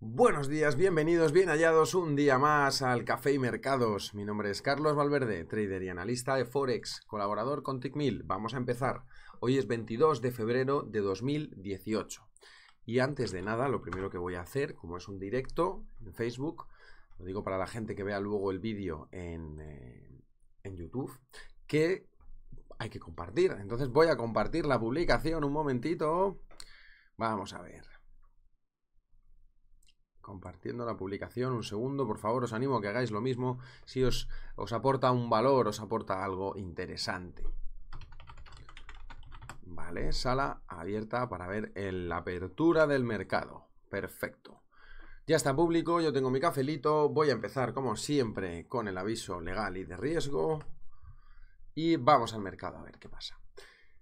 Buenos días, bienvenidos, bien hallados un día más al Café y Mercados. Mi nombre es Carlos Valverde, trader y analista de Forex, colaborador con TICMIL. Vamos a empezar. Hoy es 22 de febrero de 2018. Y antes de nada, lo primero que voy a hacer, como es un directo en Facebook, lo digo para la gente que vea luego el vídeo en, eh, en YouTube, que hay que compartir. Entonces voy a compartir la publicación un momentito. Vamos a ver compartiendo la publicación un segundo, por favor, os animo a que hagáis lo mismo si os, os aporta un valor, os aporta algo interesante. Vale, sala abierta para ver la apertura del mercado. Perfecto. Ya está público, yo tengo mi cafelito, voy a empezar como siempre con el aviso legal y de riesgo y vamos al mercado a ver qué pasa.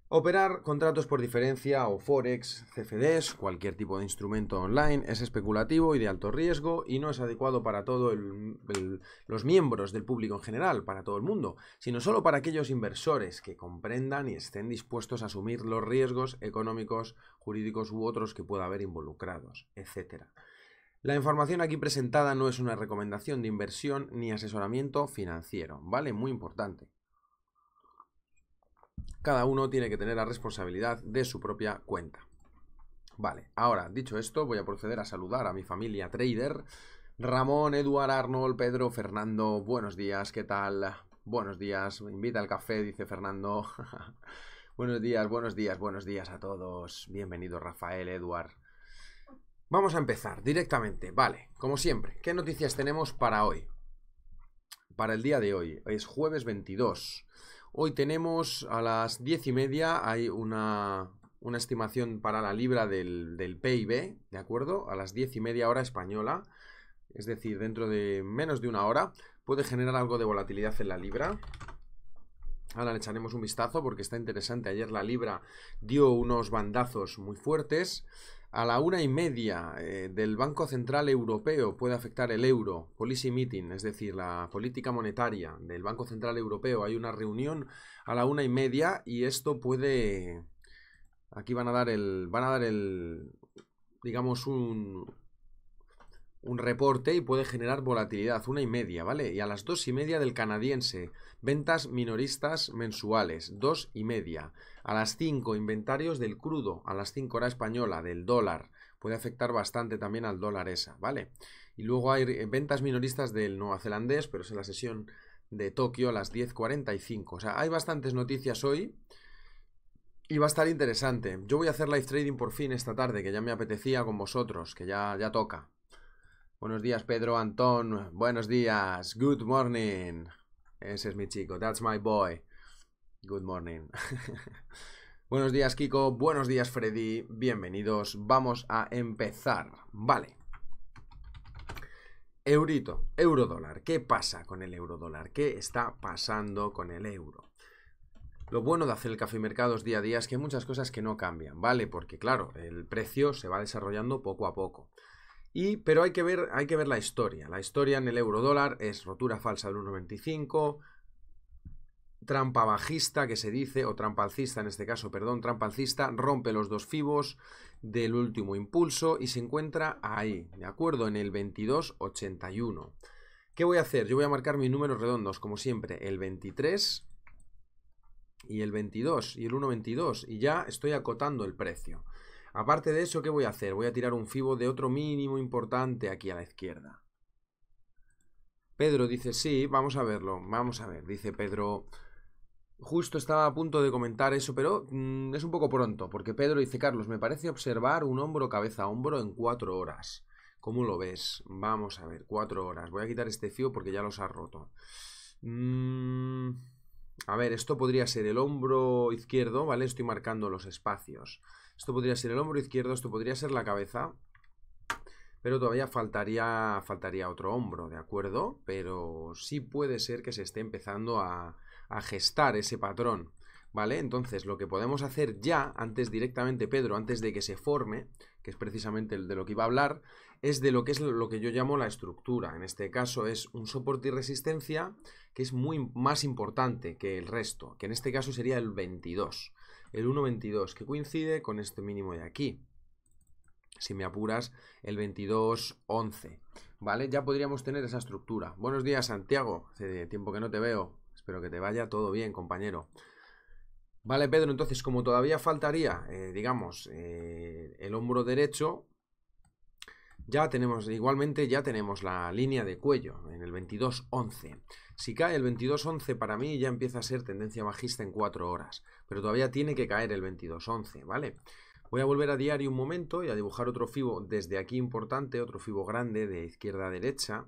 Operar contratos por diferencia o forex, CFDs, cualquier tipo de instrumento online es especulativo y de alto riesgo y no es adecuado para todos los miembros del público en general, para todo el mundo, sino solo para aquellos inversores que comprendan y estén dispuestos a asumir los riesgos económicos, jurídicos u otros que pueda haber involucrados, etc. La información aquí presentada no es una recomendación de inversión ni asesoramiento financiero, ¿vale? Muy importante cada uno tiene que tener la responsabilidad de su propia cuenta. Vale, ahora, dicho esto, voy a proceder a saludar a mi familia trader. Ramón, Eduard, Arnold, Pedro, Fernando, buenos días, ¿qué tal? Buenos días, me invita al café, dice Fernando. buenos días, buenos días, buenos días a todos. Bienvenido Rafael, Eduard. Vamos a empezar directamente, vale, como siempre, ¿qué noticias tenemos para hoy? Para el día de hoy, es jueves 22. Hoy tenemos a las diez y media, hay una, estimación para la libra del, del, PIB, ¿de acuerdo? A las diez y media hora española, es decir, dentro de menos de una hora, puede generar algo de volatilidad en la libra. Ahora le echaremos un vistazo porque está interesante. Ayer la libra dio unos bandazos muy fuertes. A la una y media eh, del Banco Central Europeo puede afectar el euro, policy meeting, es decir, la política monetaria del Banco Central Europeo. Hay una reunión a la una y media y esto puede... Aquí van a dar el... Van a dar el... Digamos un, un reporte y puede generar volatilidad, una y media, ¿vale? Y a las dos y media del canadiense, ventas minoristas mensuales, dos y media. A las cinco, inventarios del crudo, a las cinco hora española, del dólar. Puede afectar bastante también al dólar esa, ¿vale? Y luego hay eh, ventas minoristas del neozelandés, pero es en la sesión de Tokio a las 10.45. O sea, hay bastantes noticias hoy. Y va a estar interesante. Yo voy a hacer live trading por fin esta tarde, que ya me apetecía con vosotros, que ya, ya toca. Buenos días, Pedro Antón. Buenos días. Good morning. Ese es mi chico. That's my boy. Good morning. Buenos días, Kiko. Buenos días, Freddy. Bienvenidos. Vamos a empezar. Vale. Eurito, eurodólar. ¿Qué pasa con el eurodólar? ¿Qué está pasando con el euro? Lo bueno de hacer el café mercados día a día es que hay muchas cosas que no cambian, ¿vale? Porque claro, el precio se va desarrollando poco a poco pero hay que, ver, hay que ver la historia. La historia en el euro dólar es rotura falsa del 125 trampa bajista que se dice, o trampa alcista en este caso, perdón, trampa alcista, rompe los dos fibos del último impulso y se encuentra ahí, ¿de acuerdo? En el 22,81. ¿Qué voy a hacer? Yo voy a marcar mis números redondos, como siempre, el 23 y el 22 y el 1,22 y ya estoy acotando el precio. Aparte de eso, ¿qué voy a hacer? Voy a tirar un fibo de otro mínimo importante aquí a la izquierda. Pedro dice, sí, vamos a verlo, vamos a ver, dice Pedro. Justo estaba a punto de comentar eso, pero mm, es un poco pronto, porque Pedro dice, Carlos, me parece observar un hombro cabeza a hombro en cuatro horas. ¿Cómo lo ves? Vamos a ver, cuatro horas. Voy a quitar este fío porque ya los ha roto. Mm, a ver, esto podría ser el hombro izquierdo, ¿vale? Estoy marcando los espacios. Esto podría ser el hombro izquierdo, esto podría ser la cabeza. Pero todavía faltaría, faltaría otro hombro, ¿de acuerdo? Pero sí puede ser que se esté empezando a, gestar ese patrón. ¿Vale? Entonces, lo que podemos hacer ya, antes directamente, Pedro, antes de que se forme, que es precisamente el de lo que iba a hablar, es de lo que es lo que yo llamo la estructura. En este caso es un soporte y resistencia que es muy más importante que el resto, que en este caso sería el 22 el 1,22, que coincide con este mínimo de aquí. Si me apuras, el 22,11. ¿Vale? Ya podríamos tener esa estructura. Buenos días, Santiago. Hace tiempo que no te veo. Espero que te vaya todo bien, compañero. Vale, Pedro, entonces como todavía faltaría, eh, digamos, eh, el hombro derecho, ya tenemos, igualmente ya tenemos la línea de cuello en el 22.11. Si cae el 22.11 para mí ya empieza a ser tendencia bajista en 4 horas, pero todavía tiene que caer el 22.11, ¿vale? Voy a volver a diario un momento y a dibujar otro fibo desde aquí importante, otro fibo grande de izquierda a derecha,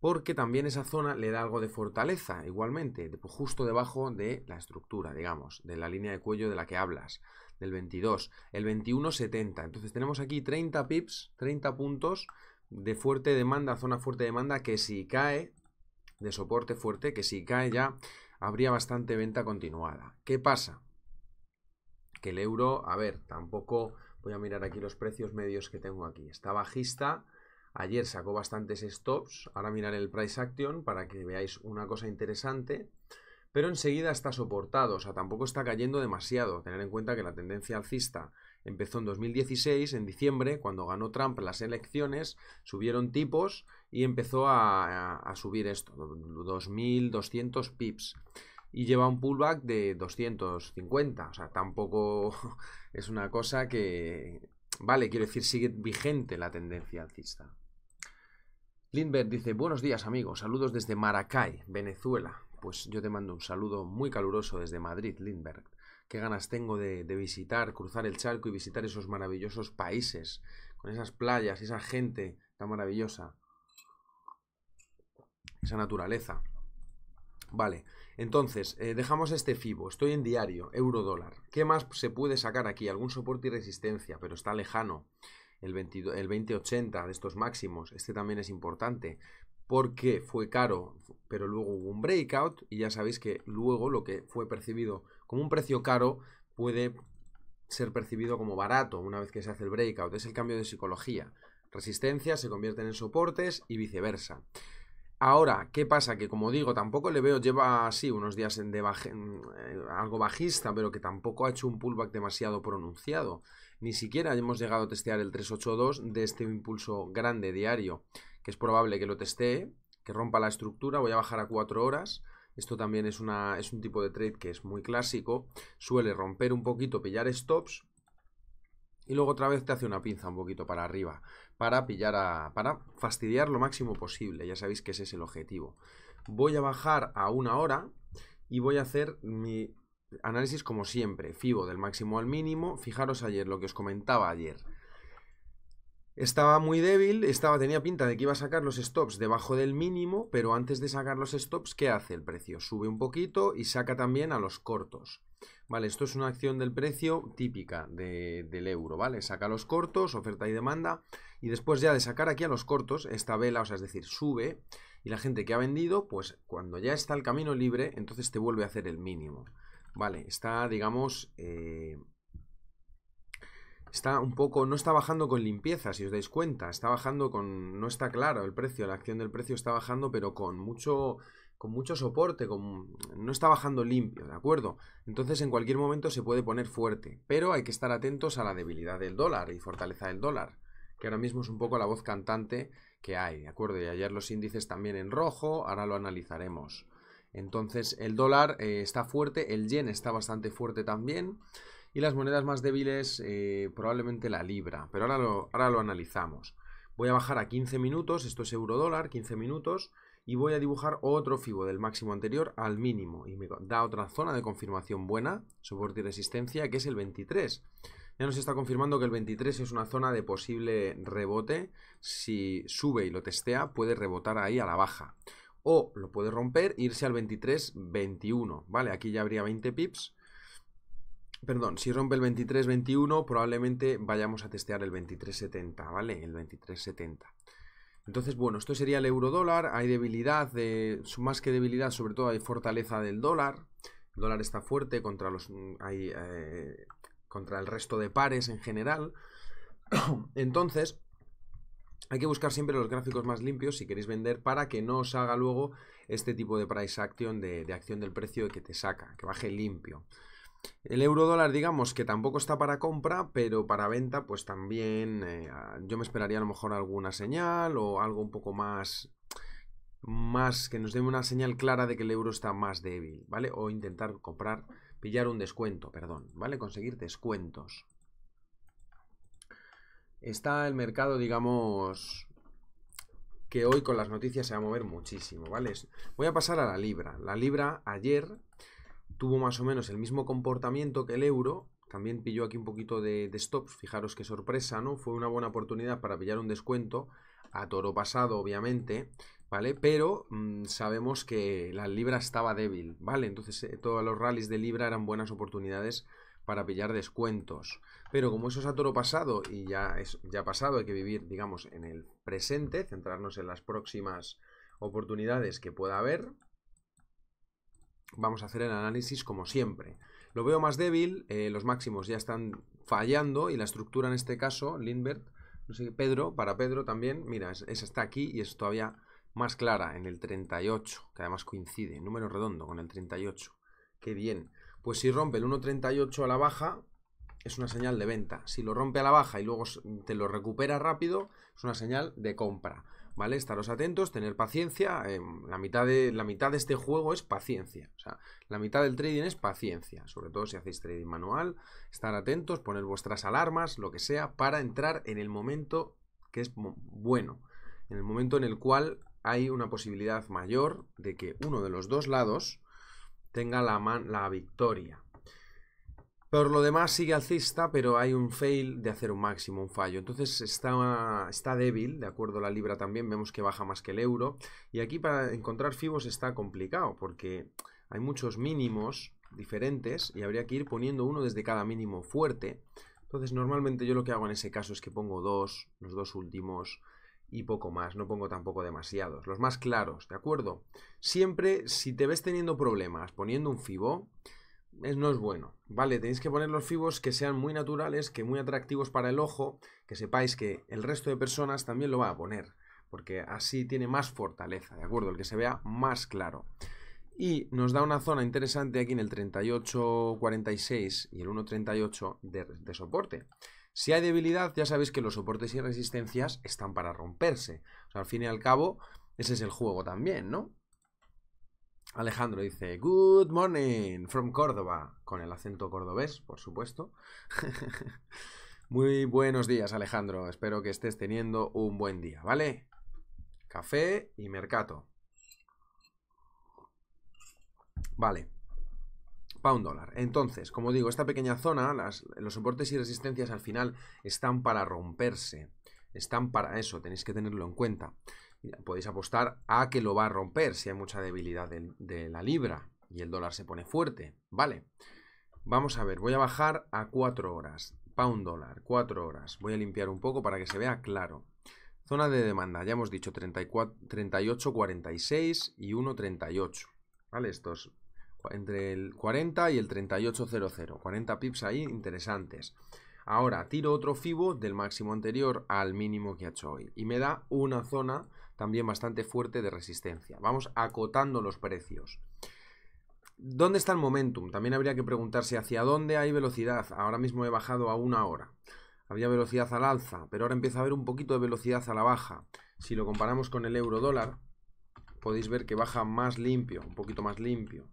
porque también esa zona le da algo de fortaleza, igualmente, pues, justo debajo de la estructura, digamos, de la línea de cuello de la que hablas, del 22, el 21.70. Entonces tenemos aquí 30 pips, 30 puntos de fuerte demanda, zona fuerte demanda, que si cae de soporte fuerte que si cae ya habría bastante venta continuada. ¿Qué pasa? Que el euro, a ver, tampoco voy a mirar aquí los precios medios que tengo aquí. Está bajista, ayer sacó bastantes stops, ahora mirar el price action para que veáis una cosa interesante. Pero enseguida está soportado, o sea, tampoco está cayendo demasiado. Tener en cuenta que la tendencia alcista Empezó en 2016, en diciembre, cuando ganó Trump las elecciones, subieron tipos y empezó a, subir esto, 2.200 pips. Y lleva un pullback de 250, o sea, tampoco es una cosa que... Vale, quiero decir, sigue vigente la tendencia alcista. Lindbergh dice, buenos días amigos, saludos desde Maracay, Venezuela. Pues yo te mando un saludo muy caluroso desde Madrid, Lindbergh qué ganas tengo de, visitar, cruzar el charco y visitar esos maravillosos países, con esas playas, esa gente tan maravillosa, esa naturaleza. Vale, entonces, eh, dejamos este FIBO, estoy en diario, euro-dólar. ¿Qué más se puede sacar aquí? Algún soporte y resistencia, pero está lejano. El, 20, el 2080 de estos máximos, este también es importante, porque fue caro, pero luego hubo un breakout y ya sabéis que luego lo que fue percibido como un precio caro puede ser percibido como barato una vez que se hace el breakout. Es el cambio de psicología. Resistencias se convierten en soportes y viceversa. Ahora, ¿qué pasa? Que como digo, tampoco le veo, lleva así unos días en, eh, algo bajista, pero que tampoco ha hecho un pullback demasiado pronunciado. Ni siquiera hemos llegado a testear el 382 de este impulso grande diario, que es probable que lo testee, que rompa la estructura, voy a bajar a 4 horas, esto también es, una, es un tipo de trade que es muy clásico. Suele romper un poquito, pillar stops. Y luego otra vez te hace una pinza un poquito para arriba. Para pillar Para fastidiar lo máximo posible. Ya sabéis que ese es el objetivo. Voy a bajar a una hora. Y voy a hacer mi análisis como siempre. Fibo del máximo al mínimo. Fijaros ayer lo que os comentaba ayer. Estaba muy débil, estaba, tenía pinta de que iba a sacar los stops debajo del mínimo, pero antes de sacar los stops, ¿qué hace el precio? Sube un poquito y saca también a los cortos. Vale, esto es una acción del precio típica del euro, ¿vale? Saca los cortos, oferta y demanda, y después ya de sacar aquí a los cortos, esta vela, o sea, es decir, sube, y la gente que ha vendido, pues cuando ya está el camino libre, entonces te vuelve a hacer el mínimo. Vale, está, digamos, eh, está un poco, no está bajando con limpieza, si os dais cuenta, está bajando con, no está claro el precio, la acción del precio está bajando, pero con mucho, con mucho soporte, no está bajando limpio, ¿de acuerdo? Entonces en cualquier momento se puede poner fuerte, pero hay que estar atentos a la debilidad del dólar y fortaleza del dólar, que ahora mismo es un poco la voz cantante que hay, ¿de acuerdo? Y ayer los índices también en rojo, ahora lo analizaremos. Entonces el dólar eh, está fuerte, el yen está bastante fuerte también. Y las monedas más débiles, eh, probablemente la libra. Pero ahora lo, ahora lo analizamos. Voy a bajar a 15 minutos, esto es euro dólar, 15 minutos. Y voy a dibujar otro fibo del máximo anterior al mínimo. Y me da otra zona de confirmación buena, soporte y resistencia, que es el 23. Ya nos está confirmando que el 23 es una zona de posible rebote. Si sube y lo testea, puede rebotar ahí a la baja. O lo puede romper e irse al 23, 21. Vale, aquí ya habría 20 pips. Perdón, si rompe el 23.21 probablemente vayamos a testear el 23.70, ¿vale? El 23.70. Entonces, bueno, esto sería el euro dólar. Hay debilidad, más que debilidad, sobre todo hay fortaleza del dólar. El dólar está fuerte contra, los, mm, eh, contra el resto de pares en general. Entonces, hay que buscar siempre los gráficos más limpios si queréis vender para que no os haga luego este tipo de price action de acción del precio que te saca, que baje limpio. El euro dólar, digamos que tampoco está para compra, pero para venta, pues también eh, ah, yo me esperaría a lo mejor alguna señal o algo un poco más más que nos dé una señal clara de que el euro está más débil, ¿vale? O intentar comprar, pillar un descuento, perdón, ¿vale? Conseguir descuentos. Está el mercado, digamos, que hoy con las noticias se va a mover muchísimo, ¿vale? Voy a pasar a la libra. La libra ayer tuvo más o menos el mismo comportamiento que el euro. También pilló aquí un poquito de, stop, stops, fijaros qué sorpresa, ¿no? Fue una buena oportunidad para pillar un descuento a toro pasado, obviamente, ¿vale? Pero mm, sabemos que la libra estaba débil, ¿vale? Entonces eh, todos los rallies de libra eran buenas oportunidades para pillar descuentos. Pero como eso es a toro pasado y ya es ya pasado, hay que vivir, digamos, en el presente, centrarnos en las próximas oportunidades que pueda haber, vamos a hacer el análisis como siempre. Lo veo más débil, eh, los máximos ya están fallando y la estructura en este caso, Lindbergh, no sé, Pedro, para Pedro también, mira, esa está aquí y es todavía más clara en el 38, que además coincide, número redondo con el 38. Qué bien. Pues si rompe el 1.38 a la baja, es una señal de venta. Si lo rompe a la baja y luego te lo recupera rápido, es una señal de compra. ¿vale? Estaros atentos, tener paciencia. Eh, la, mitad de, la mitad de este juego es paciencia. la mitad del trading es paciencia. Sobre todo si hacéis trading manual. Estar atentos, poner vuestras alarmas, lo que sea, para entrar en el momento que es bueno. En el momento en el cual hay una posibilidad mayor de que uno de los dos lados tenga la, la victoria. Por lo demás sigue alcista, pero hay un fail de hacer un máximo, un fallo. Entonces está, está débil, de acuerdo a la libra también, vemos que baja más que el euro. Y aquí para encontrar fibos está complicado, porque hay muchos mínimos diferentes y habría que ir poniendo uno desde cada mínimo fuerte. Entonces normalmente yo lo que hago en ese caso es que pongo dos, los dos últimos y poco más, no pongo tampoco demasiados, los más claros, ¿de acuerdo? Siempre si te ves teniendo problemas poniendo un FIBO, no es bueno, ¿vale? Tenéis que poner los fibos que sean muy naturales, que muy atractivos para el ojo, que sepáis que el resto de personas también lo va a poner, porque así tiene más fortaleza, ¿de acuerdo? El que se vea más claro. Y nos da una zona interesante aquí en el 3846 y el 138 de, de soporte. Si hay debilidad, ya sabéis que los soportes y resistencias están para romperse. O sea, al fin y al cabo, ese es el juego también, ¿no? Alejandro dice, Good morning from Córdoba, con el acento cordobés, por supuesto. Muy buenos días, Alejandro. Espero que estés teniendo un buen día, ¿vale? Café y mercado. Vale. Pound dólar. Entonces, como digo, esta pequeña zona, los soportes y resistencias al final están para romperse. Están para eso, tenéis que tenerlo en cuenta podéis apostar a que lo va a romper si hay mucha debilidad de, la libra y el dólar se pone fuerte. Vale, vamos a ver, voy a bajar a 4 horas. un dólar, 4 horas. Voy a limpiar un poco para que se vea claro. Zona de demanda, ya hemos dicho 38.46 y 1.38. ¿Vale? Estos entre el 40 y el 38.00. 40 pips ahí interesantes. Ahora tiro otro FIBO del máximo anterior al mínimo que ha hecho hoy. Y me da una zona también bastante fuerte de resistencia. Vamos acotando los precios. ¿Dónde está el momentum? También habría que preguntarse hacia dónde hay velocidad. Ahora mismo he bajado a una hora. Había velocidad al alza, pero ahora empieza a haber un poquito de velocidad a la baja. Si lo comparamos con el euro dólar, podéis ver que baja más limpio, un poquito más limpio.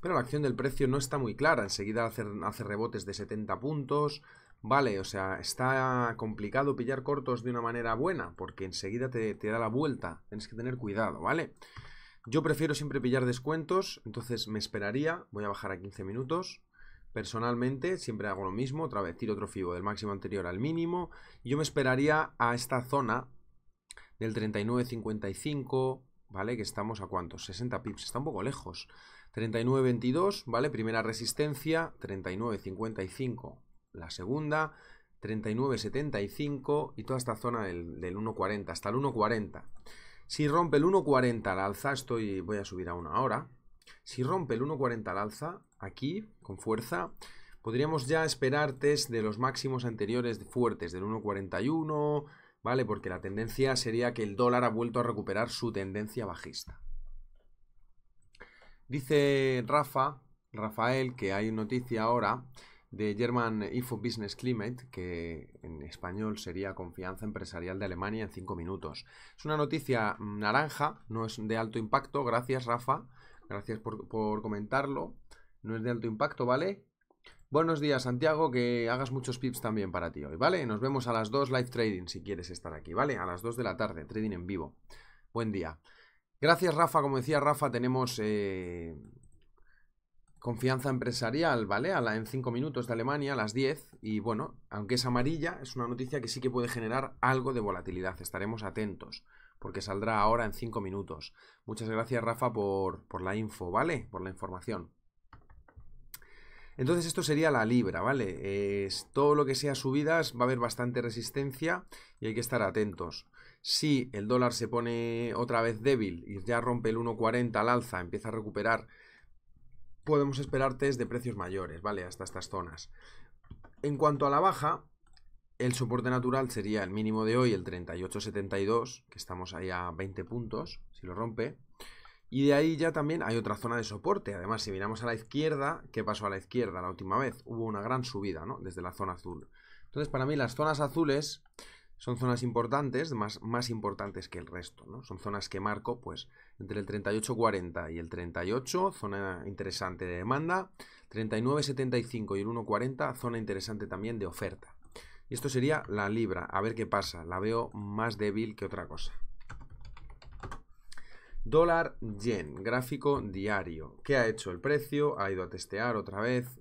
Pero la acción del precio no está muy clara. Enseguida hace, hace rebotes de 70 puntos, Vale, o sea, está complicado pillar cortos de una manera buena, porque enseguida te, da la vuelta. Tienes que tener cuidado, ¿vale? Yo prefiero siempre pillar descuentos, entonces me esperaría, voy a bajar a 15 minutos. Personalmente siempre hago lo mismo, otra vez tiro otro fibo del máximo anterior al mínimo. Yo me esperaría a esta zona del 39.55, ¿vale? Que estamos a cuántos, 60 pips, está un poco lejos. 39.22, ¿vale? Primera resistencia, 39.55 la segunda, 39,75 y toda esta zona del, 1,40, hasta el 1,40. Si rompe el 1,40 al alza, estoy, voy a subir a una hora. Si rompe el 1,40 al alza, aquí, con fuerza, podríamos ya esperar test de los máximos anteriores fuertes, del 1,41, ¿vale? Porque la tendencia sería que el dólar ha vuelto a recuperar su tendencia bajista. Dice Rafa, Rafael, que hay noticia ahora de German Info Business Climate, que en español sería Confianza Empresarial de Alemania en 5 minutos. Es una noticia naranja, no es de alto impacto, gracias Rafa, gracias por, comentarlo, no es de alto impacto, ¿vale? Buenos días Santiago, que hagas muchos pips también para ti hoy, ¿vale? Nos vemos a las 2 live trading si quieres estar aquí, ¿vale? A las 2 de la tarde, trading en vivo. Buen día. Gracias Rafa, como decía Rafa, tenemos eh, Confianza empresarial, ¿vale? A la, en 5 minutos de Alemania, a las 10. Y bueno, aunque es amarilla, es una noticia que sí que puede generar algo de volatilidad. Estaremos atentos, porque saldrá ahora en 5 minutos. Muchas gracias, Rafa, por, la info, ¿vale? Por la información. Entonces esto sería la libra, ¿vale? es todo lo que sea subidas va a haber bastante resistencia y hay que estar atentos. Si el dólar se pone otra vez débil y ya rompe el 1.40 al alza, empieza a recuperar podemos esperar test de precios mayores, ¿vale? Hasta estas zonas. En cuanto a la baja, el soporte natural sería el mínimo de hoy, el 38.72, que estamos ahí a 20 puntos, si lo rompe. Y de ahí ya también hay otra zona de soporte. Además, si miramos a la izquierda, ¿qué pasó a la izquierda la última vez? Hubo una gran subida, ¿no? Desde la zona azul. Entonces, para mí las zonas azules son zonas importantes, más, más importantes que el resto, ¿no? Son zonas que marco, pues, entre el 38.40 y el 38, zona interesante de demanda. 39.75 y el 1.40, zona interesante también de oferta. Y esto sería la libra. A ver qué pasa. La veo más débil que otra cosa. Dólar yen, gráfico diario. ¿Qué ha hecho el precio? Ha ido a testear otra vez.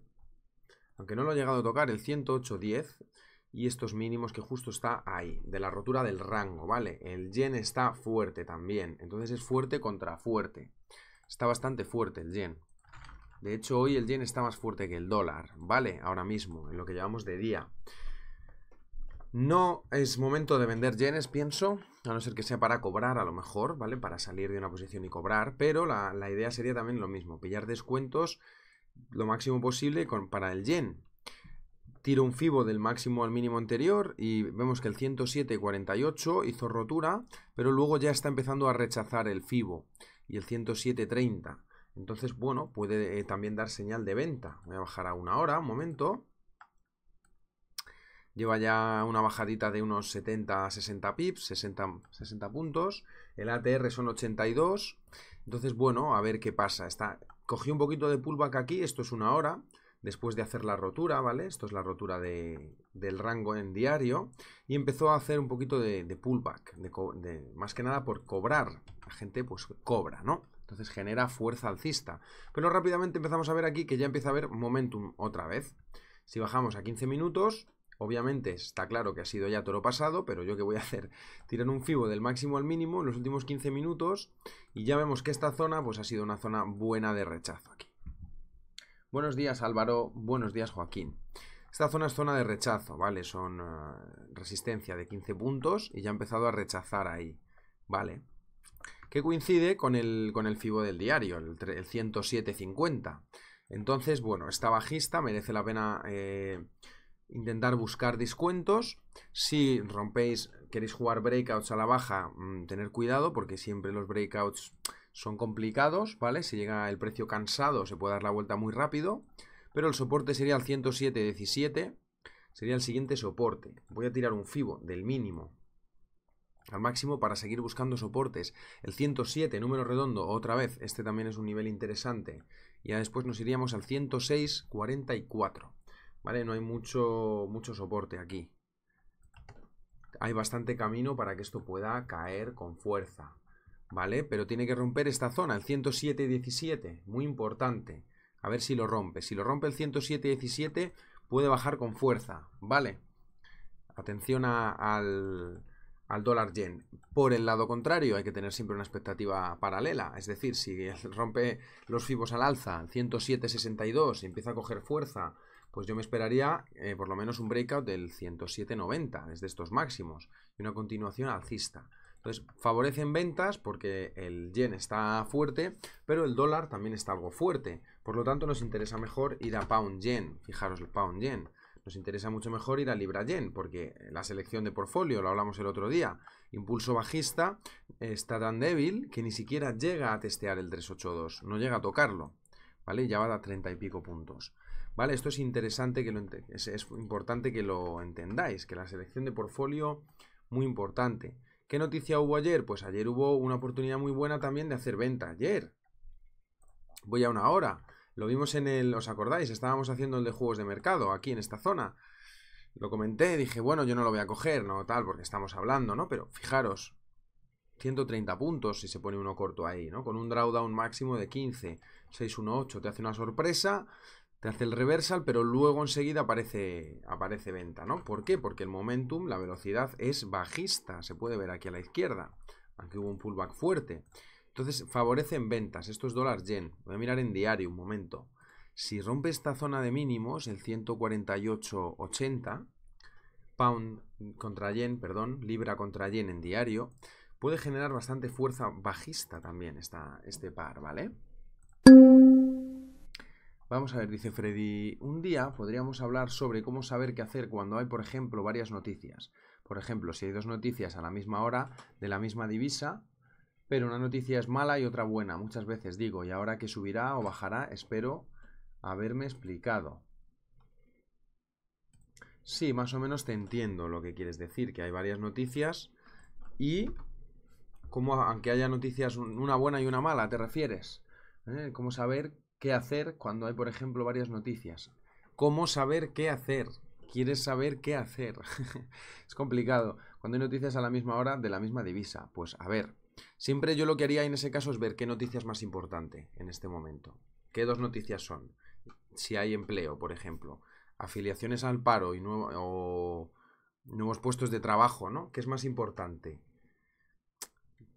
Aunque no lo ha llegado a tocar, el 108.10 y estos mínimos que justo está ahí, de la rotura del rango, ¿vale? El yen está fuerte también, entonces es fuerte contra fuerte. Está bastante fuerte el yen. De hecho, hoy el yen está más fuerte que el dólar, ¿vale? Ahora mismo, en lo que llevamos de día. No es momento de vender yenes, pienso, a no ser que sea para cobrar a lo mejor, ¿vale? Para salir de una posición y cobrar, pero la, idea sería también lo mismo, pillar descuentos lo máximo posible con, para el yen, tiro un fibo del máximo al mínimo anterior y vemos que el 107.48 hizo rotura, pero luego ya está empezando a rechazar el fibo y el 107.30. Entonces, bueno, puede eh, también dar señal de venta. Voy a bajar a una hora, un momento. Lleva ya una bajadita de unos 70 60 pips, 60, puntos. El ATR son 82. Entonces, bueno, a ver qué pasa. Está, cogí un poquito de pullback aquí, esto es una hora después de hacer la rotura, ¿vale? Esto es la rotura del rango en diario y empezó a hacer un poquito de, pullback, más que nada por cobrar. La gente pues cobra, ¿no? Entonces genera fuerza alcista. Pero rápidamente empezamos a ver aquí que ya empieza a haber momentum otra vez. Si bajamos a 15 minutos, Obviamente está claro que ha sido ya toro pasado, pero yo qué voy a hacer, tirar un fibo del máximo al mínimo en los últimos 15 minutos y ya vemos que esta zona pues ha sido una zona buena de rechazo aquí. Buenos días Álvaro, buenos días Joaquín. Esta zona es zona de rechazo, ¿vale? Son eh, resistencia de 15 puntos y ya ha empezado a rechazar ahí, ¿vale? Que coincide con el, con el FIBO del diario, el, 107.50. Entonces, bueno, está bajista merece la pena eh, intentar buscar descuentos. Si rompéis, queréis jugar breakouts a la baja, mm, tener cuidado porque siempre los breakouts son complicados, ¿vale? Si llega el precio cansado se puede dar la vuelta muy rápido, pero el soporte sería el 107.17, sería el siguiente soporte. Voy a tirar un FIBO del mínimo al máximo para seguir buscando soportes. El 107, número redondo, otra vez, este también es un nivel interesante. ya después nos iríamos al 106.44, ¿vale? No hay mucho, mucho soporte aquí. Hay bastante camino para que esto pueda caer con fuerza. ¿vale? Pero tiene que romper esta zona, el 107.17, muy importante. A ver si lo rompe. Si lo rompe el 107.17, puede bajar con fuerza, ¿vale? Atención al, al dólar yen. Por el lado contrario, hay que tener siempre una expectativa paralela. Es decir, si rompe los fibos al alza, 107.62, y empieza a coger fuerza, pues yo me esperaría eh, por lo menos un breakout del 107.90, desde estos máximos, y una continuación alcista. Entonces, favorecen ventas porque el yen está fuerte, pero el dólar también está algo fuerte. Por lo tanto, nos interesa mejor ir a pound yen. Fijaros el pound yen. Nos interesa mucho mejor ir a libra yen porque la selección de portfolio, lo hablamos el otro día, impulso bajista está tan débil que ni siquiera llega a testear el 382, no llega a tocarlo. ¿Vale? Ya va a 30 y pico puntos. ¿Vale? Esto es interesante que lo es, es importante que lo entendáis, que la selección de portfolio muy importante. ¿Qué noticia hubo ayer? Pues ayer hubo una oportunidad muy buena también de hacer venta. Ayer. Voy a una hora. Lo vimos en el, ¿os acordáis? Estábamos haciendo el de juegos de mercado aquí en esta zona. Lo comenté, dije, bueno, yo no lo voy a coger, no tal, porque estamos hablando, ¿no? Pero fijaros, 130 puntos si se pone uno corto ahí, ¿no? Con un drawdown máximo de 15, 618, te hace una sorpresa te hace el reversal, pero luego enseguida aparece, aparece venta, ¿no? ¿Por qué? Porque el momentum, la velocidad es bajista, se puede ver aquí a la izquierda, aquí hubo un pullback fuerte. Entonces favorecen ventas, esto es dólar yen, voy a mirar en diario un momento. Si rompe esta zona de mínimos, el 148.80, pound contra yen, perdón, libra contra yen en diario, puede generar bastante fuerza bajista también esta, este par, ¿vale? Vamos a ver, dice Freddy, un día podríamos hablar sobre cómo saber qué hacer cuando hay, por ejemplo, varias noticias. Por ejemplo, si hay dos noticias a la misma hora, de la misma divisa, pero una noticia es mala y otra buena. Muchas veces digo, y ahora que subirá o bajará, espero haberme explicado. Sí, más o menos te entiendo lo que quieres decir, que hay varias noticias y como aunque haya noticias una buena y una mala, ¿te refieres? ¿Eh? ¿Cómo saber qué hacer cuando hay, por ejemplo, varias noticias. ¿Cómo saber qué hacer? ¿Quieres saber qué hacer? es complicado. Cuando hay noticias a la misma hora de la misma divisa, pues a ver. Siempre yo lo que haría en ese caso es ver qué noticia es más importante en este momento. ¿Qué dos noticias son? Si hay empleo, por ejemplo, afiliaciones al paro y o nuevos puestos de trabajo, ¿no? ¿Qué es más importante?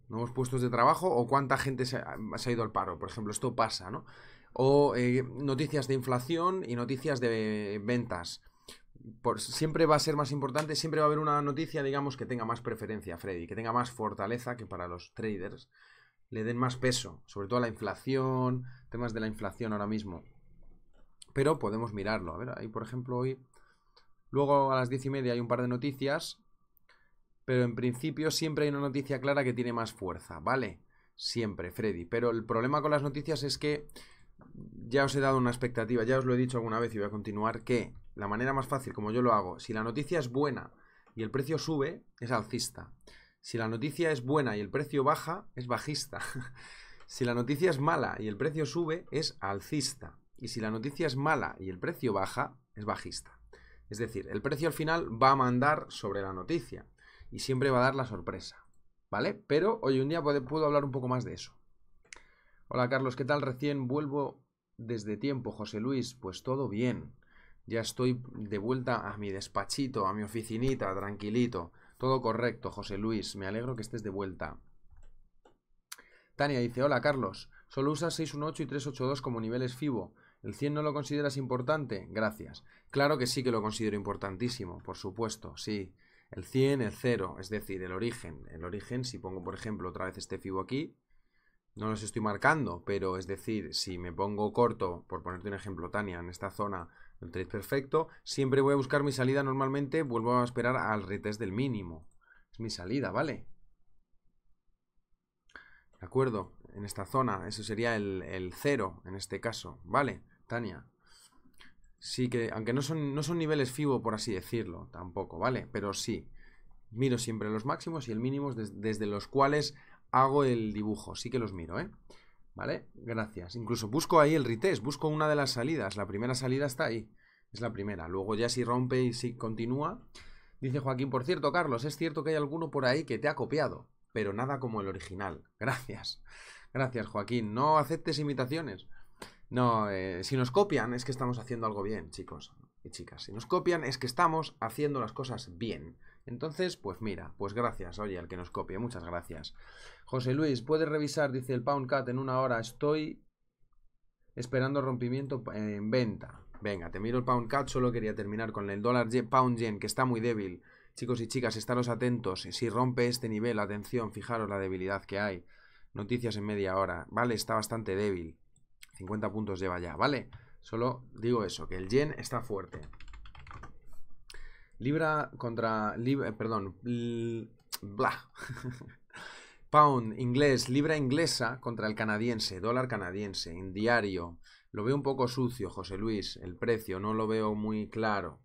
¿Nuevos puestos de trabajo o cuánta gente se ha ido al paro? Por ejemplo, esto pasa, ¿no? o eh, noticias de inflación y noticias de ventas. siempre va a ser más importante, siempre va a haber una noticia, digamos, que tenga más preferencia, Freddy, que tenga más fortaleza que para los traders le den más peso, sobre todo a la inflación, temas de la inflación ahora mismo. Pero podemos mirarlo. A ver, ahí por ejemplo hoy, luego a las diez y media hay un par de noticias, pero en principio siempre hay una noticia clara que tiene más fuerza, ¿vale? Siempre, Freddy. Pero el problema con las noticias es que ya os he dado una expectativa, ya os lo he dicho alguna vez y voy a continuar, que la manera más fácil, como yo lo hago, si la noticia es buena y el precio sube, es alcista. Si la noticia es buena y el precio baja, es bajista. si la noticia es mala y el precio sube, es alcista. Y si la noticia es mala y el precio baja, es bajista. Es decir, el precio al final va a mandar sobre la noticia y siempre va a dar la sorpresa. ¿Vale? Pero hoy un día puedo hablar un poco más de eso. Hola Carlos, ¿qué tal? Recién vuelvo desde tiempo, José Luis. Pues todo bien. Ya estoy de vuelta a mi despachito, a mi oficinita, tranquilito. Todo correcto, José Luis. Me alegro que estés de vuelta. Tania dice, hola Carlos, solo usas 618 y 382 como niveles FIBO. ¿El 100 no lo consideras importante? Gracias. Claro que sí que lo considero importantísimo, por supuesto, sí. El 100, el 0, es decir, el origen. El origen, si pongo por ejemplo otra vez este FIBO aquí, no los estoy marcando, pero es decir, si me pongo corto, por ponerte un ejemplo, Tania, en esta zona del trade perfecto, siempre voy a buscar mi salida normalmente, vuelvo a esperar al retest del mínimo. Es mi salida, ¿vale? ¿De acuerdo? En esta zona, eso sería el, cero en este caso, ¿vale? Tania. Sí que, aunque no son, no son niveles FIBO, por así decirlo, tampoco, ¿vale? Pero sí, miro siempre los máximos y el mínimo desde los cuales hago el dibujo, sí que los miro, ¿eh? ¿Vale? Gracias. Incluso busco ahí el retest, busco una de las salidas. La primera salida está ahí. Es la primera. Luego ya si rompe y si continúa. Dice Joaquín, por cierto, Carlos, es cierto que hay alguno por ahí que te ha copiado, pero nada como el original. Gracias. Gracias, Joaquín. No aceptes imitaciones. No, eh, si nos copian es que estamos haciendo algo bien, chicos y chicas. Si nos copian es que estamos haciendo las cosas bien. Entonces, pues mira, pues gracias, oye, al que nos copie, muchas gracias. José Luis, puedes revisar, dice el pound cat en una hora estoy esperando rompimiento en venta. Venga, te miro el pound cat, solo quería terminar con el dólar Pound Yen, que está muy débil. Chicos y chicas, estaros atentos. Si rompe este nivel, atención, fijaros la debilidad que hay. Noticias en media hora. Vale, está bastante débil. 50 puntos lleva ya, ¿vale? Solo digo eso, que el yen está fuerte. Libra contra... Eh, perdón. bla. Pound inglés, libra inglesa contra el canadiense, dólar canadiense, en diario. Lo veo un poco sucio, José Luis, el precio, no lo veo muy claro.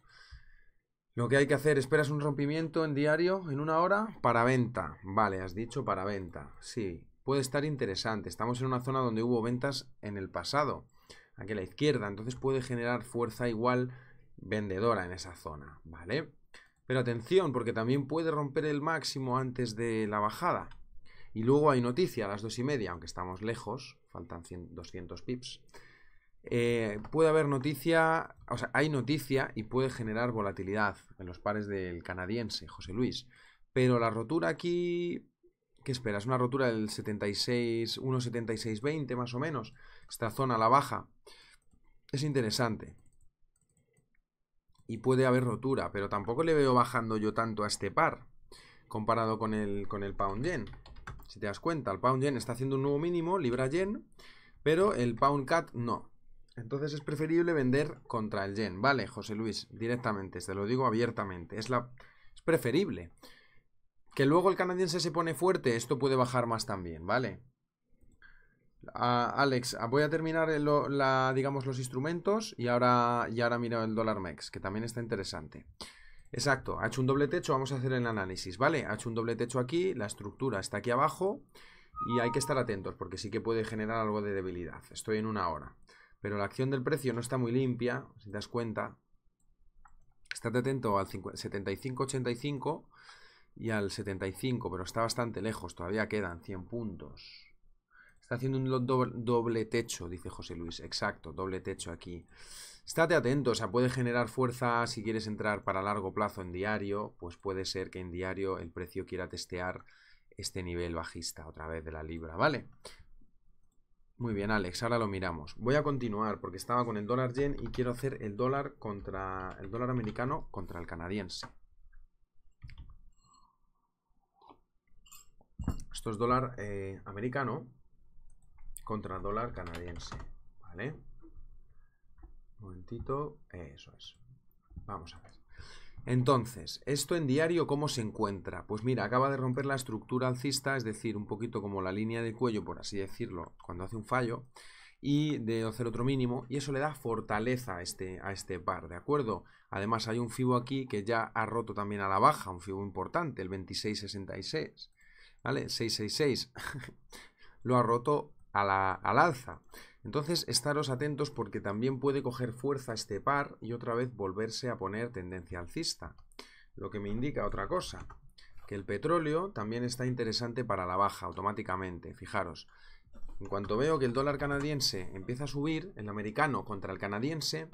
Lo que hay que hacer, esperas un rompimiento en diario en una hora para venta. Vale, has dicho para venta. Sí, puede estar interesante. Estamos en una zona donde hubo ventas en el pasado, aquí a la izquierda, entonces puede generar fuerza igual vendedora en esa zona, ¿vale? Pero atención, porque también puede romper el máximo antes de la bajada. Y luego hay noticia a las dos y media, aunque estamos lejos, faltan 100, 200 pips. Eh, puede haber noticia, o sea, hay noticia y puede generar volatilidad en los pares del canadiense, José Luis. Pero la rotura aquí, ¿qué esperas? Una rotura del 76, 1,7620 más o menos, esta zona a la baja, es interesante y puede haber rotura, pero tampoco le veo bajando yo tanto a este par comparado con el, con el pound yen. Si te das cuenta, el pound yen está haciendo un nuevo mínimo, libra yen, pero el pound cat no. Entonces es preferible vender contra el yen. Vale, José Luis, directamente, te lo digo abiertamente. Es, la, es preferible. Que luego el canadiense se pone fuerte, esto puede bajar más también, ¿vale? Ah, Alex, ah, voy a terminar la, digamos, los instrumentos y ahora, y ahora miro el dólar mex que también está interesante. Exacto, ha hecho un doble techo, vamos a hacer el análisis, ¿vale? Ha hecho un doble techo aquí, la estructura está aquí abajo y hay que estar atentos porque sí que puede generar algo de debilidad. Estoy en una hora. Pero la acción del precio no está muy limpia, si te das cuenta. Estate atento al 75.85 y al 75, pero está bastante lejos, todavía quedan 100 puntos. Está haciendo un doble, techo, dice José Luis. Exacto, doble techo aquí. Estate atento, o sea, puede generar fuerza si quieres entrar para largo plazo en diario, pues puede ser que en diario el precio quiera testear este nivel bajista otra vez de la libra, ¿vale? Muy bien, Alex, ahora lo miramos. Voy a continuar porque estaba con el dólar yen y quiero hacer el dólar contra el dólar americano contra el canadiense. Esto es dólar eh, americano contra dólar canadiense, ¿vale? Un momentito, eso es. Vamos a ver. Entonces, ¿esto en diario cómo se encuentra? Pues mira, acaba de romper la estructura alcista, es decir, un poquito como la línea de cuello, por así decirlo, cuando hace un fallo, y de hacer otro mínimo, y eso le da fortaleza a este, a este par, ¿de acuerdo? Además, hay un FIBO aquí que ya ha roto también a la baja, un FIBO importante, el 2666, ¿vale? 666, lo ha roto la, al alza. Entonces, estaros atentos porque también puede coger fuerza este par y otra vez volverse a poner tendencia alcista. Lo que me indica otra cosa, que el petróleo también está interesante para la baja automáticamente. Fijaros, en cuanto veo que el dólar canadiense empieza a subir, el americano contra el canadiense,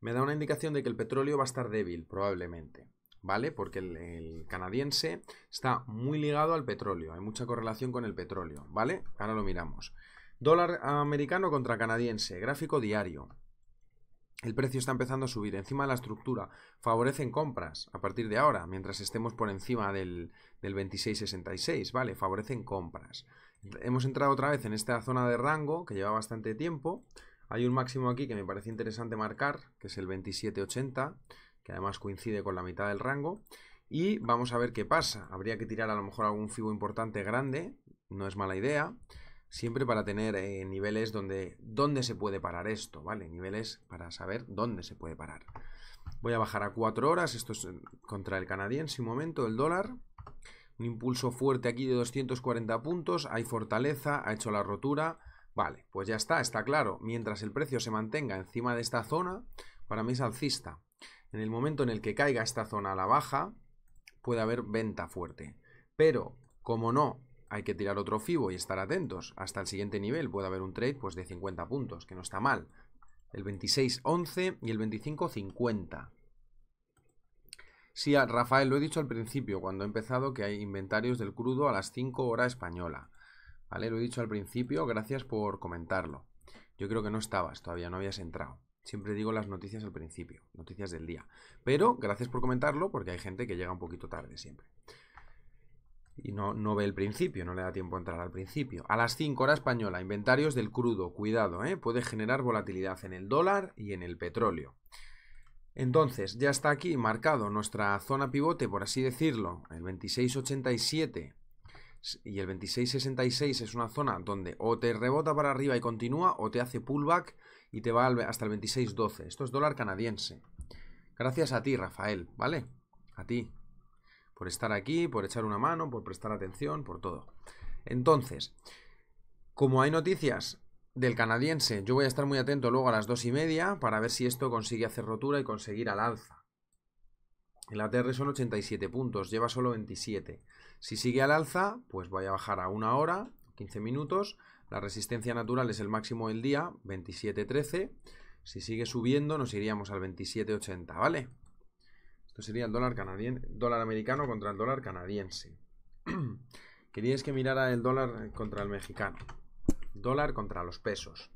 me da una indicación de que el petróleo va a estar débil, probablemente. ¿Vale? Porque el, el canadiense está muy ligado al petróleo, hay mucha correlación con el petróleo, ¿vale? Ahora lo miramos. Dólar americano contra canadiense, gráfico diario. El precio está empezando a subir encima de la estructura. Favorecen compras a partir de ahora, mientras estemos por encima del, 26,66, ¿vale? Favorecen compras. Hemos entrado otra vez en esta zona de rango que lleva bastante tiempo. Hay un máximo aquí que me parece interesante marcar, que es el 27,80, que además coincide con la mitad del rango. Y vamos a ver qué pasa. Habría que tirar a lo mejor algún fibo importante grande, no es mala idea siempre para tener eh, niveles donde dónde se puede parar esto, ¿vale? Niveles para saber dónde se puede parar. Voy a bajar a 4 horas, esto es eh, contra el canadiense, un momento, el dólar. Un impulso fuerte aquí de 240 puntos, hay fortaleza, ha hecho la rotura. Vale, pues ya está, está claro. Mientras el precio se mantenga encima de esta zona, para mí es alcista. En el momento en el que caiga esta zona a la baja, puede haber venta fuerte. Pero, como no hay que tirar otro FIBO y estar atentos. Hasta el siguiente nivel puede haber un trade pues, de 50 puntos, que no está mal. El 26, 11 y el 25, 50. Sí, Rafael, lo he dicho al principio, cuando he empezado, que hay inventarios del crudo a las 5 horas española. Vale, lo he dicho al principio, gracias por comentarlo. Yo creo que no estabas, todavía no habías entrado. Siempre digo las noticias al principio, noticias del día. Pero gracias por comentarlo porque hay gente que llega un poquito tarde siempre y no, no, ve el principio, no le da tiempo a entrar al principio. A las 5 horas española, inventarios del crudo, cuidado, ¿eh? puede generar volatilidad en el dólar y en el petróleo. Entonces, ya está aquí marcado nuestra zona pivote, por así decirlo, el 2687 y el 2666 es una zona donde o te rebota para arriba y continúa o te hace pullback y te va hasta el 2612. Esto es dólar canadiense. Gracias a ti, Rafael, ¿vale? A ti, por estar aquí, por echar una mano, por prestar atención, por todo. Entonces, como hay noticias del canadiense, yo voy a estar muy atento luego a las dos y media para ver si esto consigue hacer rotura y conseguir al alza. El ATR son 87 puntos, lleva solo 27. Si sigue al alza, pues voy a bajar a una hora, 15 minutos. La resistencia natural es el máximo del día, 27.13. Si sigue subiendo, nos iríamos al 27.80, ¿vale? Esto sería el dólar, dólar americano contra el dólar canadiense. Queríais que mirara el dólar contra el mexicano. Dólar contra los pesos.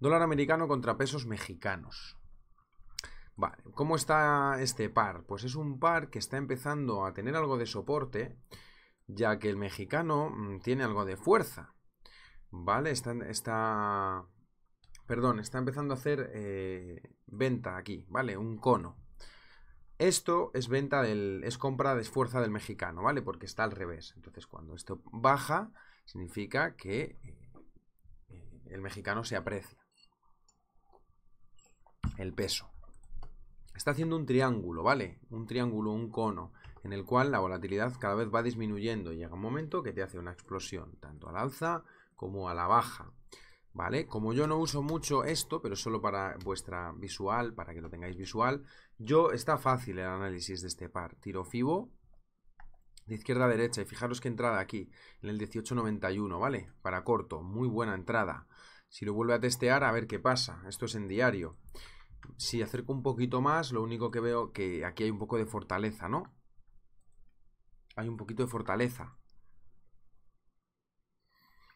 Dólar americano contra pesos mexicanos. Vale, ¿cómo está este par? Pues es un par que está empezando a tener algo de soporte, ya que el mexicano mm, tiene algo de fuerza. Vale, está, perdón, está empezando a hacer eh, venta aquí, ¿vale? Un cono. Esto es venta del. es compra de fuerza del mexicano, ¿vale? Porque está al revés. Entonces, cuando esto baja, significa que eh, el mexicano se aprecia. El peso. Está haciendo un triángulo, ¿vale? Un triángulo, un cono, en el cual la volatilidad cada vez va disminuyendo. y Llega un momento que te hace una explosión, tanto al alza como a la baja. ¿vale? Como yo no uso mucho esto, pero solo para vuestra visual, para que lo tengáis visual, yo está fácil el análisis de este par. Tiro Fibo de izquierda a derecha y fijaros qué entrada aquí, en el 1891, ¿vale? Para corto, muy buena entrada. Si lo vuelve a testear, a ver qué pasa. Esto es en diario. Si acerco un poquito más, lo único que veo que aquí hay un poco de fortaleza, ¿no? Hay un poquito de fortaleza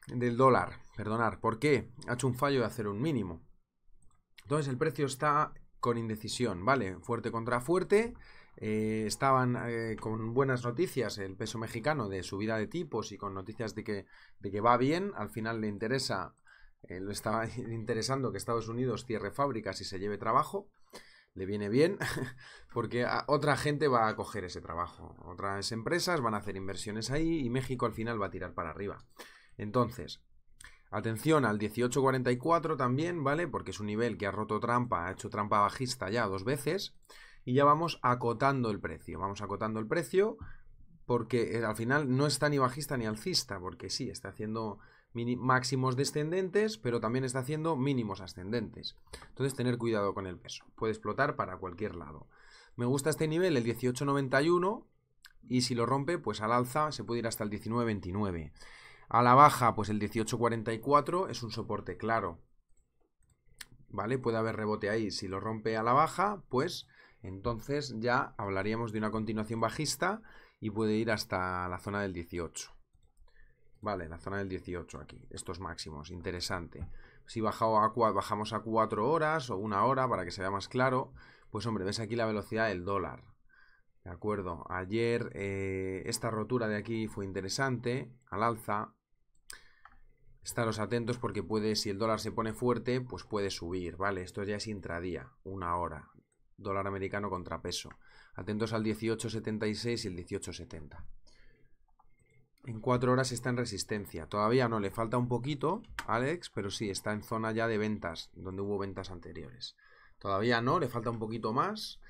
del dólar, perdonar, ¿por qué? Ha hecho un fallo de hacer un mínimo. Entonces el precio está con indecisión, ¿vale? Fuerte contra fuerte. Eh, estaban eh, con buenas noticias el peso mexicano de subida de tipos y con noticias de que, que va bien. Al final le interesa, eh, le estaba interesando que Estados Unidos cierre fábricas y se lleve trabajo. Le viene bien porque otra gente va a coger ese trabajo. Otras empresas van a hacer inversiones ahí y México al final va a tirar para arriba. Entonces, atención al 1844 también, ¿vale? Porque es un nivel que ha roto trampa, ha hecho trampa bajista ya dos veces. Y ya vamos acotando el precio. Vamos acotando el precio porque eh, al final no está ni bajista ni alcista, porque sí, está haciendo máximos descendentes, pero también está haciendo mínimos ascendentes. Entonces, tener cuidado con el peso. Puede explotar para cualquier lado. Me gusta este nivel, el 1891, y si lo rompe, pues al alza se puede ir hasta el 1929. A la baja, pues el 1844 es un soporte claro. ¿Vale? Puede haber rebote ahí. Si lo rompe a la baja, pues entonces ya hablaríamos de una continuación bajista y puede ir hasta la zona del 18. Vale, la zona del 18 aquí, estos máximos, interesante. Si bajamos a 4 horas o una hora para que se vea más claro, pues hombre, ves aquí la velocidad del dólar. De acuerdo, ayer eh, esta rotura de aquí fue interesante, al alza, Estaros atentos porque puede, si el dólar se pone fuerte, pues puede subir, ¿vale? Esto ya es intradía, una hora. Dólar americano contra peso. Atentos al 18.76 y el 18.70. En cuatro horas está en resistencia. Todavía no, le falta un poquito, Alex, pero sí, está en zona ya de ventas, donde hubo ventas anteriores. Todavía no, le falta un poquito más,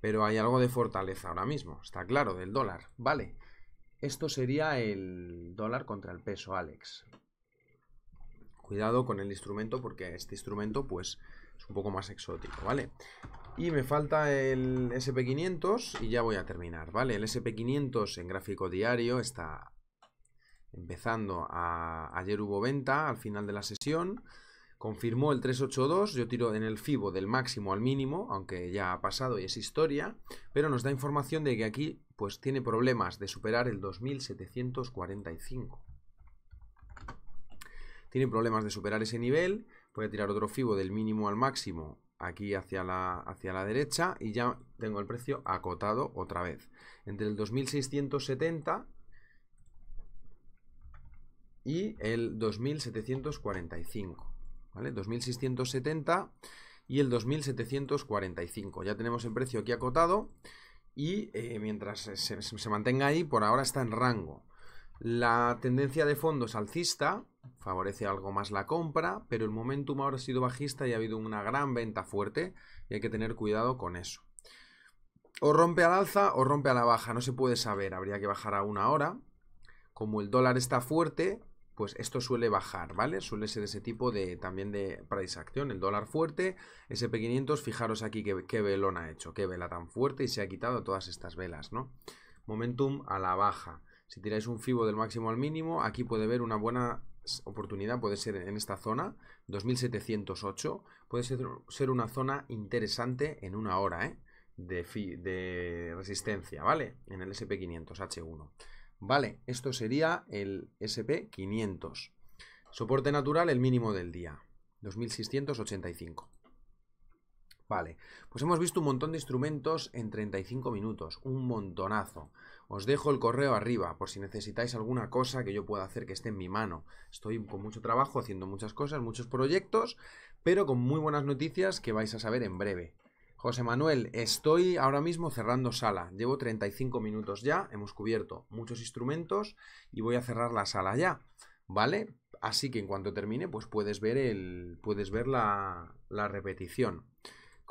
pero hay algo de fortaleza ahora mismo, está claro, del dólar, ¿vale? Esto sería el dólar contra el peso, Alex cuidado con el instrumento porque este instrumento pues es un poco más exótico, ¿vale? Y me falta el SP500 y ya voy a terminar, ¿vale? El SP500 en gráfico diario está empezando a... Ayer hubo venta al final de la sesión, confirmó el 382, yo tiro en el FIBO del máximo al mínimo, aunque ya ha pasado y es historia, pero nos da información de que aquí pues tiene problemas de superar el 2745 tiene problemas de superar ese nivel. Voy a tirar otro FIBO del mínimo al máximo aquí hacia la, hacia la derecha y ya tengo el precio acotado otra vez. Entre el 2670 y el 2745. ¿Vale? 2670 y el 2745. Ya tenemos el precio aquí acotado y eh, mientras se, mantenga ahí, por ahora está en rango. La tendencia de fondo es alcista, favorece algo más la compra, pero el momentum ahora ha sido bajista y ha habido una gran venta fuerte y hay que tener cuidado con eso. O rompe al alza o rompe a la baja, no se puede saber, habría que bajar a una hora. Como el dólar está fuerte, pues esto suele bajar, ¿vale? Suele ser ese tipo de también de price action, el dólar fuerte, SP500, fijaros aquí qué, qué velón ha hecho, qué vela tan fuerte y se ha quitado todas estas velas, ¿no? Momentum a la baja. Si tiráis un FIBO del máximo al mínimo, aquí puede haber una buena oportunidad, puede ser en esta zona, 2708, puede ser, una zona interesante en una hora ¿eh? de, de resistencia, ¿vale? En el SP500 H1. Vale, esto sería el SP500. Soporte natural, el mínimo del día, 2685. Vale, pues hemos visto un montón de instrumentos en 35 minutos, un montonazo. Os dejo el correo arriba por si necesitáis alguna cosa que yo pueda hacer que esté en mi mano. Estoy con mucho trabajo, haciendo muchas cosas, muchos proyectos, pero con muy buenas noticias que vais a saber en breve. José Manuel, estoy ahora mismo cerrando sala. Llevo 35 minutos ya, hemos cubierto muchos instrumentos y voy a cerrar la sala ya, ¿vale? Así que en cuanto termine, pues puedes ver el puedes ver la, la repetición.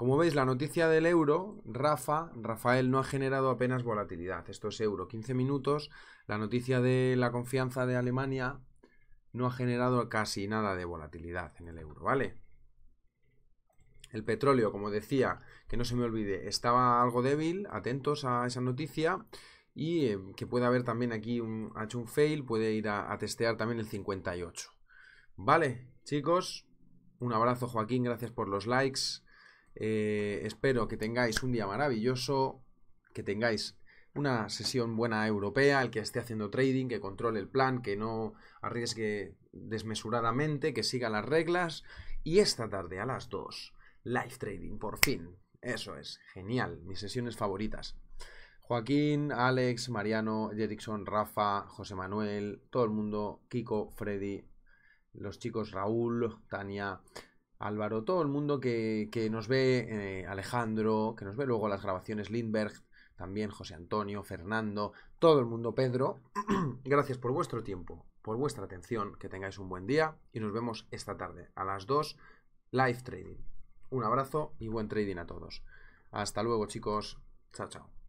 Como veis, la noticia del euro, Rafa, Rafael no ha generado apenas volatilidad. Esto es euro, 15 minutos. La noticia de la confianza de Alemania no ha generado casi nada de volatilidad en el euro, ¿vale? El petróleo, como decía, que no se me olvide, estaba algo débil, atentos a esa noticia y eh, que puede haber también aquí un, ha hecho un fail, puede ir a, a testear también el 58. Vale, chicos, un abrazo Joaquín, gracias por los likes. Eh, espero que tengáis un día maravilloso, que tengáis una sesión buena europea, el que esté haciendo trading, que controle el plan, que no arriesgue desmesuradamente, que siga las reglas. Y esta tarde a las 2, live trading, por fin. Eso es, genial, mis sesiones favoritas. Joaquín, Alex, Mariano, Jerickson, Rafa, José Manuel, todo el mundo, Kiko, Freddy, los chicos Raúl, Tania, Álvaro, todo el mundo que, nos ve, eh, Alejandro, que nos ve luego las grabaciones Lindbergh, también José Antonio, Fernando, todo el mundo, Pedro. Gracias por vuestro tiempo, por vuestra atención, que tengáis un buen día y nos vemos esta tarde a las 2, live trading. Un abrazo y buen trading a todos. Hasta luego chicos, chao chao.